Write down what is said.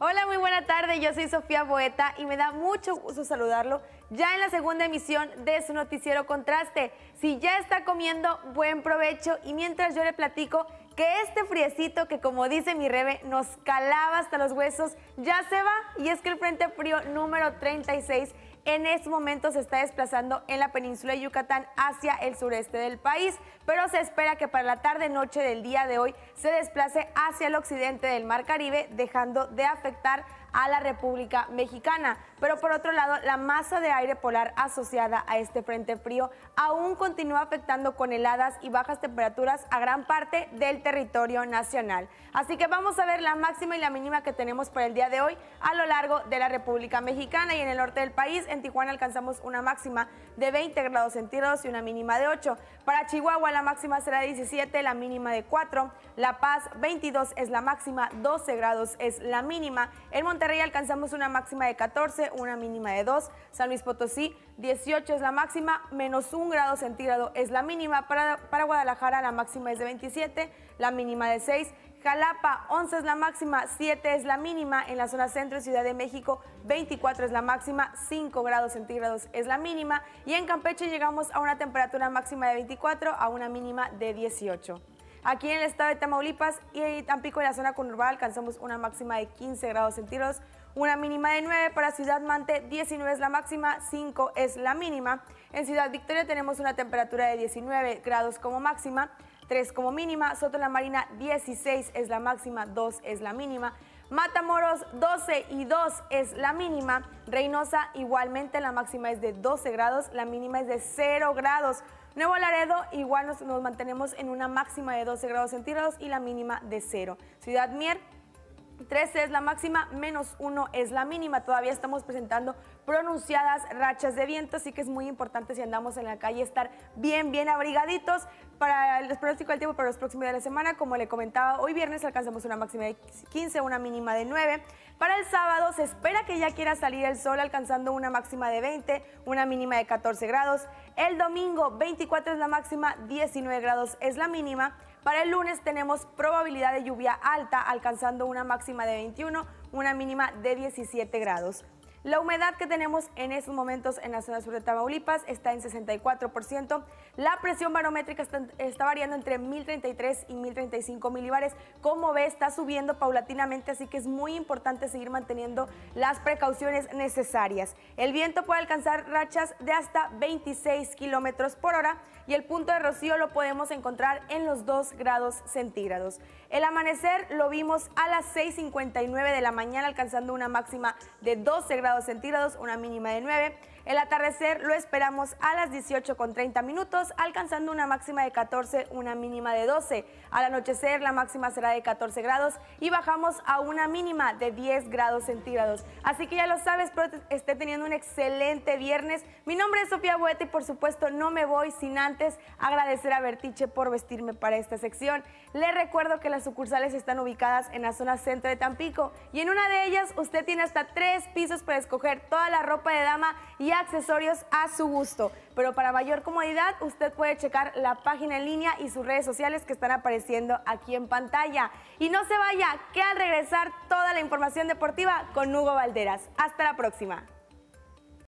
Hola, muy buena tarde. Yo soy Sofía Boeta y me da mucho gusto saludarlo ya en la segunda emisión de su noticiero Contraste. Si ya está comiendo, buen provecho. Y mientras yo le platico que este friecito que como dice mi Rebe nos calaba hasta los huesos, ya se va. Y es que el Frente Frío número 36 en este momento se está desplazando en la península de Yucatán hacia el sureste del país, pero se espera que para la tarde-noche del día de hoy se desplace hacia el occidente del Mar Caribe, dejando de afectar a la República Mexicana pero por otro lado, la masa de aire polar asociada a este frente frío aún continúa afectando con heladas y bajas temperaturas a gran parte del territorio nacional. Así que vamos a ver la máxima y la mínima que tenemos para el día de hoy a lo largo de la República Mexicana y en el norte del país. En Tijuana alcanzamos una máxima de 20 grados centígrados y una mínima de 8. Para Chihuahua la máxima será de 17, la mínima de 4. La Paz 22 es la máxima, 12 grados es la mínima. En Monterrey alcanzamos una máxima de 14, una mínima de 2. San Luis Potosí, 18 es la máxima, menos 1 grado centígrado es la mínima. Para, Guadalajara la máxima es de 27, la mínima de 6. Jalapa, 11 es la máxima, 7 es la mínima. En la zona centro de Ciudad de México, 24 es la máxima, 5 grados centígrados es la mínima. Y en Campeche llegamos a una temperatura máxima de 24 a una mínima de 18. Aquí en el estado de Tamaulipas y Tampico, en la zona conurbada, alcanzamos una máxima de 15 grados centígrados una mínima de 9. Para Ciudad Mante, 19 es la máxima, 5 es la mínima. En Ciudad Victoria tenemos una temperatura de 19 grados como máxima, 3 como mínima. Soto la Marina, 16 es la máxima, 2 es la mínima. Matamoros 12 y 2 es la mínima. Reynosa igualmente la máxima es de 12 grados, la mínima es de 0 grados. Nuevo Laredo igual nos, nos mantenemos en una máxima de 12 grados centígrados y la mínima de 0. Ciudad Mier 13 es la máxima, menos 1 es la mínima. Todavía estamos presentando pronunciadas rachas de viento, así que es muy importante si andamos en la calle estar bien, bien abrigaditos. Para el pronóstico del tiempo para los próximos días de la semana, como le comentaba, hoy viernes alcanzamos una máxima de 15, una mínima de 9. Para el sábado se espera que ya quiera salir el sol alcanzando una máxima de 20, una mínima de 14 grados. El domingo 24 es la máxima, 19 grados es la mínima. Para el lunes tenemos probabilidad de lluvia alta, alcanzando una máxima de 21, una mínima de 17 grados. La humedad que tenemos en estos momentos en la zona sur de Tamaulipas está en 64%. La presión barométrica está, variando entre 1033 y 1035 milibares. Como ve, está subiendo paulatinamente, así que es muy importante seguir manteniendo las precauciones necesarias. El viento puede alcanzar rachas de hasta 26 kilómetros por hora y el punto de rocío lo podemos encontrar en los 2 grados centígrados. El amanecer lo vimos a las 6:59 de la mañana, alcanzando una máxima de 12 grados grados centígrados, una mínima de 9. El atardecer lo esperamos a las 18 con 30 minutos, alcanzando una máxima de 14, una mínima de 12. Al anochecer la máxima será de 14 grados y bajamos a una mínima de 10 grados centígrados. Así que ya lo sabes, pero esté teniendo un excelente viernes. Mi nombre es Sofía Buete y por supuesto no me voy sin antes agradecer a Vertiche por vestirme para esta sección. Le recuerdo que las sucursales están ubicadas en la zona centro de Tampico y en una de ellas usted tiene hasta tres pisos para escoger toda la ropa de dama y accesorios a su gusto. Pero para mayor comodidad, usted puede checar la página en línea y sus redes sociales que están apareciendo aquí en pantalla. Y no se vaya, que al regresar toda la información deportiva con Hugo Valderas. Hasta la próxima.